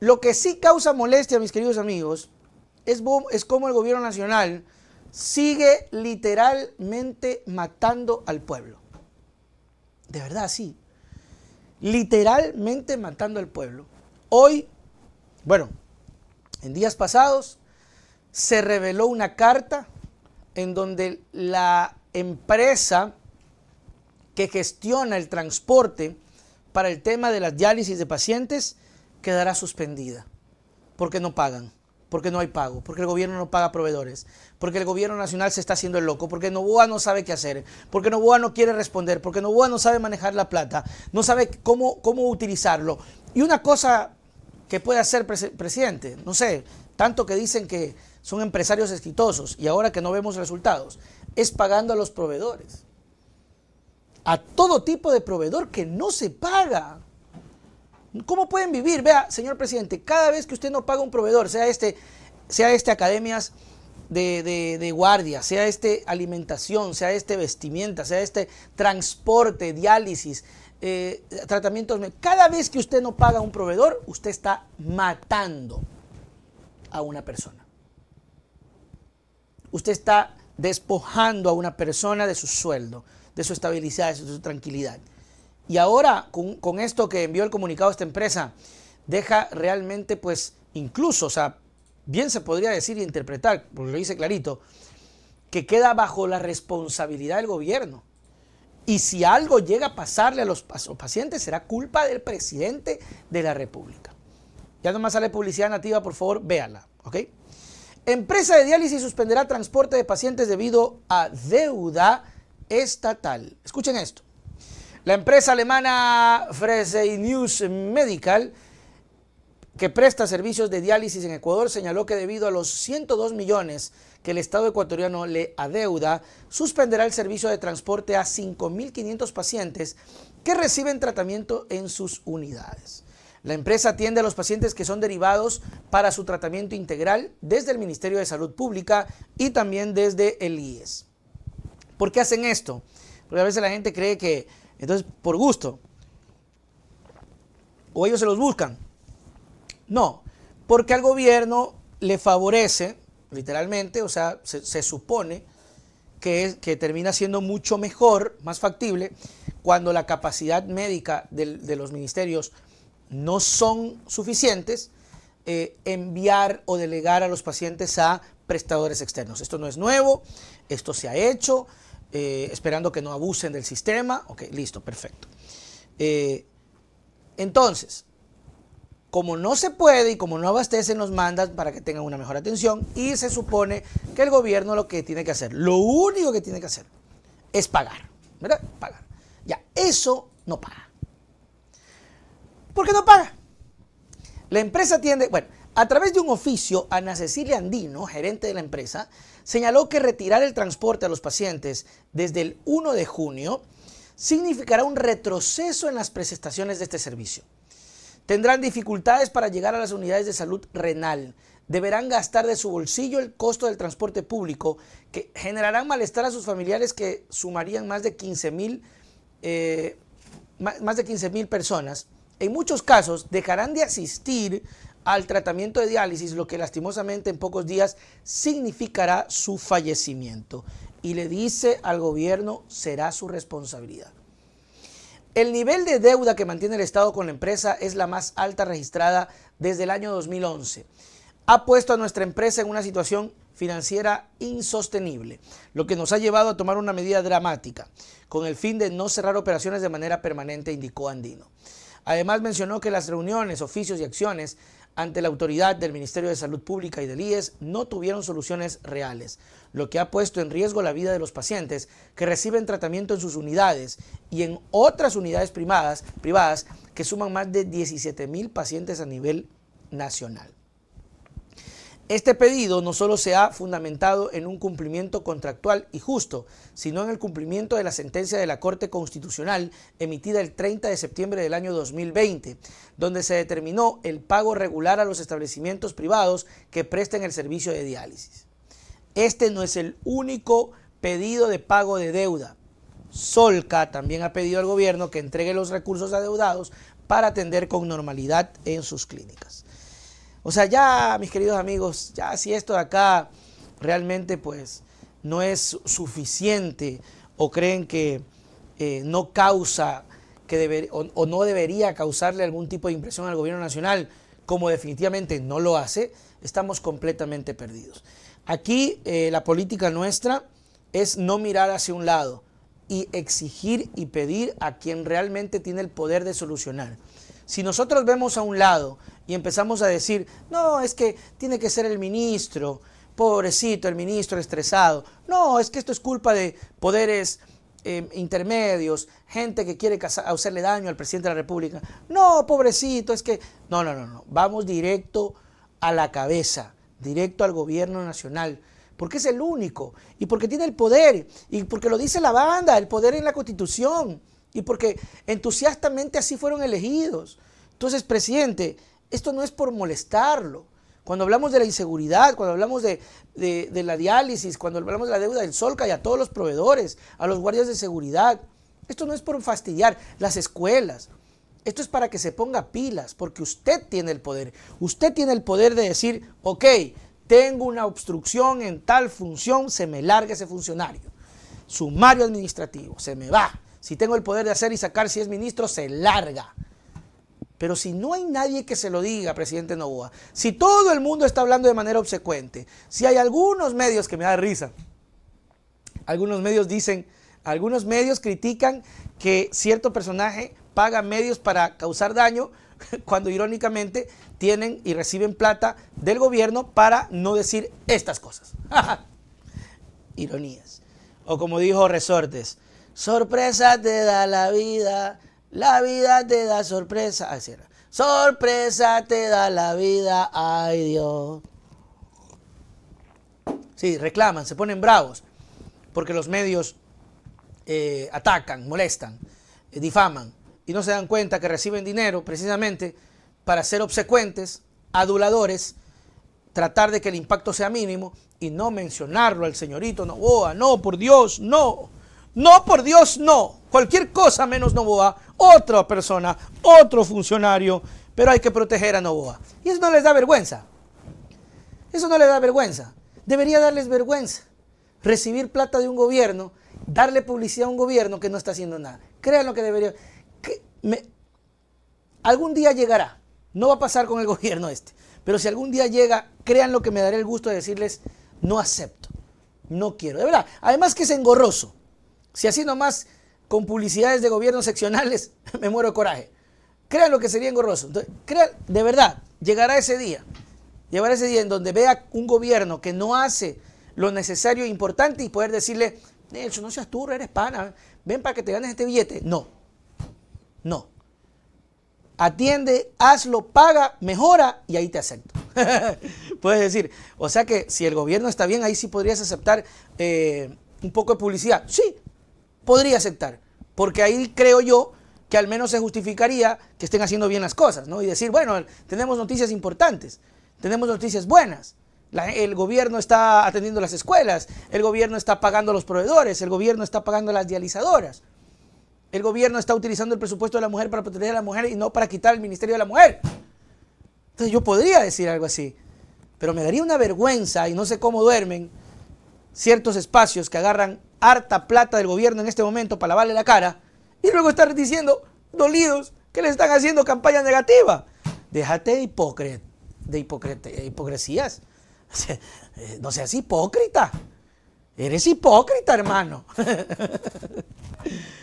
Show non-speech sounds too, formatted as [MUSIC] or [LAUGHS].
Lo que sí causa molestia, mis queridos amigos, es, es cómo el gobierno nacional sigue literalmente matando al pueblo. De verdad, sí. Literalmente matando al pueblo. Hoy, bueno, en días pasados se reveló una carta en donde la empresa que gestiona el transporte para el tema de las diálisis de pacientes quedará suspendida, porque no pagan, porque no hay pago, porque el gobierno no paga proveedores, porque el gobierno nacional se está haciendo el loco, porque Novoa no sabe qué hacer, porque Novoa no quiere responder, porque Novoa no sabe manejar la plata, no sabe cómo, cómo utilizarlo. Y una cosa que puede hacer presidente, no sé, tanto que dicen que son empresarios exitosos y ahora que no vemos resultados, es pagando a los proveedores. A todo tipo de proveedor que no se paga. ¿Cómo pueden vivir? Vea, señor presidente, cada vez que usted no paga un proveedor, sea este, sea este academias de, guardia, sea este alimentación, sea este vestimenta, sea este transporte, diálisis, eh, tratamientos, cada vez que usted no paga un proveedor, usted está matando a una persona. Usted está despojando a una persona de su sueldo, de su estabilidad, de su tranquilidad. Y ahora, con, esto que envió el comunicado a esta empresa, deja realmente, pues, incluso, o sea, bien se podría decir e interpretar, porque lo dice clarito, que queda bajo la responsabilidad del gobierno. Y si algo llega a pasarle a los, pacientes, será culpa del presidente de la República. Ya nomás sale publicidad nativa, por favor, véala, ¿ok? Empresa de diálisis suspenderá transporte de pacientes debido a deuda estatal. Escuchen esto. La empresa alemana News Medical, que presta servicios de diálisis en Ecuador, señaló que debido a los 102 millones que el Estado ecuatoriano le adeuda, suspenderá el servicio de transporte a 5.500 pacientes que reciben tratamiento en sus unidades. La empresa atiende a los pacientes que son derivados para su tratamiento integral desde el Ministerio de Salud Pública y también desde el IES. ¿Por qué hacen esto? Porque a veces la gente cree que entonces, por gusto. O ellos se los buscan. No, porque al gobierno le favorece, literalmente, o sea, se, supone que, termina siendo mucho mejor, más factible, cuando la capacidad médica de, los ministerios no son suficientes, eh, enviar o delegar a los pacientes a prestadores externos. Esto no es nuevo, esto se ha hecho, eh, esperando que no abusen del sistema. Ok, listo, perfecto. Eh, entonces, como no se puede y como no abastecen, nos mandan para que tengan una mejor atención y se supone que el gobierno lo que tiene que hacer, lo único que tiene que hacer es pagar, ¿verdad? Pagar. Ya, eso no paga. ¿Por qué no paga? La empresa tiende, bueno, a través de un oficio, Ana Cecilia Andino, gerente de la empresa, señaló que retirar el transporte a los pacientes desde el 1 de junio significará un retroceso en las prestaciones de este servicio. Tendrán dificultades para llegar a las unidades de salud renal. Deberán gastar de su bolsillo el costo del transporte público, que generarán malestar a sus familiares que sumarían más de 15 eh, mil personas. En muchos casos dejarán de asistir al tratamiento de diálisis, lo que lastimosamente en pocos días significará su fallecimiento. Y le dice al gobierno, será su responsabilidad. El nivel de deuda que mantiene el Estado con la empresa es la más alta registrada desde el año 2011. Ha puesto a nuestra empresa en una situación financiera insostenible, lo que nos ha llevado a tomar una medida dramática, con el fin de no cerrar operaciones de manera permanente, indicó Andino. Además mencionó que las reuniones, oficios y acciones ante la autoridad del Ministerio de Salud Pública y del IES no tuvieron soluciones reales, lo que ha puesto en riesgo la vida de los pacientes que reciben tratamiento en sus unidades y en otras unidades privadas, privadas que suman más de 17 mil pacientes a nivel nacional. Este pedido no solo se ha fundamentado en un cumplimiento contractual y justo, sino en el cumplimiento de la sentencia de la Corte Constitucional emitida el 30 de septiembre del año 2020, donde se determinó el pago regular a los establecimientos privados que presten el servicio de diálisis. Este no es el único pedido de pago de deuda. Solca también ha pedido al gobierno que entregue los recursos adeudados para atender con normalidad en sus clínicas. O sea, ya, mis queridos amigos, ya si esto de acá realmente pues no es suficiente o creen que eh, no causa o, no debería causarle algún tipo de impresión al gobierno nacional, como definitivamente no lo hace, estamos completamente perdidos. Aquí eh, la política nuestra es no mirar hacia un lado y exigir y pedir a quien realmente tiene el poder de solucionar. Si nosotros vemos a un lado y empezamos a decir, no, es que tiene que ser el ministro, pobrecito, el ministro estresado, no, es que esto es culpa de poderes em, intermedios, gente que quiere hacerle daño al presidente de la República, no, pobrecito, es que, no, no, no, no, vamos directo a la cabeza, directo al gobierno nacional porque es el único y porque tiene el poder y porque lo dice la banda, el poder en la constitución y porque entusiastamente así fueron elegidos. Entonces, presidente, esto no es por molestarlo. Cuando hablamos de la inseguridad, cuando hablamos de, la diálisis, cuando hablamos de la deuda del Solca y a todos los proveedores, a los guardias de seguridad, esto no es por fastidiar las escuelas. Esto es para que se ponga pilas, porque usted tiene el poder. Usted tiene el poder de decir, ok, tengo una obstrucción en tal función, se me larga ese funcionario. Sumario administrativo, se me va si tengo el poder de hacer y sacar, si es ministro, se larga. Pero si no hay nadie que se lo diga, presidente Novoa, si todo el mundo está hablando de manera obsecuente, si hay algunos medios que me da risa, algunos medios dicen, algunos medios critican que cierto personaje paga medios para causar daño, [LAUGHS] cuando irónicamente tienen y reciben plata del gobierno para no decir estas cosas. [LAUGHS] Ironías. O como dijo Resortes, Sorpresa te da la vida, la vida te da sorpresa. Así cierra. Sorpresa te da la vida, ay Dios. Sí, reclaman, se ponen bravos, porque los medios eh, atacan, molestan, eh, difaman, y no se dan cuenta que reciben dinero precisamente para ser obsecuentes, aduladores, tratar de que el impacto sea mínimo y no mencionarlo al señorito no, No, por Dios, no. No, por Dios, no. Cualquier cosa menos Novoa, otra persona, otro funcionario, pero hay que proteger a Novoa. Y eso no les da vergüenza. Eso no les da vergüenza. Debería darles vergüenza recibir plata de un gobierno, darle publicidad a un gobierno que no está haciendo nada. Crean lo que debería. algún día llegará. No va a pasar con el [LAUGHS] gobierno este. Pero si algún día llega, lo que me daré el gusto de decirles, no acepto. No quiero. De verdad. Además que es engorroso. Si así nomás con publicidades de gobiernos seccionales, [LAUGHS] me muero de coraje. Crean lo que sería engorroso. de verdad, llegará ese día. llegará ese día en donde vea un gobierno que no hace lo necesario e importante y poder decirle, Nelson, no seas tú, eres pana, ven para que te ganes este billete. No, no. Atiende, hazlo, paga, mejora y ahí te acepto. [LAUGHS] Puedes decir, o sea que si el gobierno está bien, ahí sí podrías aceptar eh, un poco de publicidad. Sí, podría aceptar, porque ahí creo yo que al menos se justificaría que estén haciendo bien las cosas, ¿no? Y decir, bueno, tenemos noticias importantes, tenemos noticias buenas, el gobierno está atendiendo las escuelas, el gobierno está pagando a los proveedores, el gobierno está pagando a las dializadoras, el gobierno está utilizando el presupuesto de la mujer para proteger a la mujer y no para quitar el Ministerio de la Mujer. Entonces yo podría decir algo así, pero me daría una vergüenza y no sé cómo duermen ciertos espacios que agarran harta plata del gobierno en este momento para lavarle la cara y luego estar diciendo, dolidos, que le están haciendo campaña negativa. Déjate de, de eh, hipocresías. [LAUGHS] Eh, no seas hipócrita. Eres hipócrita, hermano. [LAUGHS]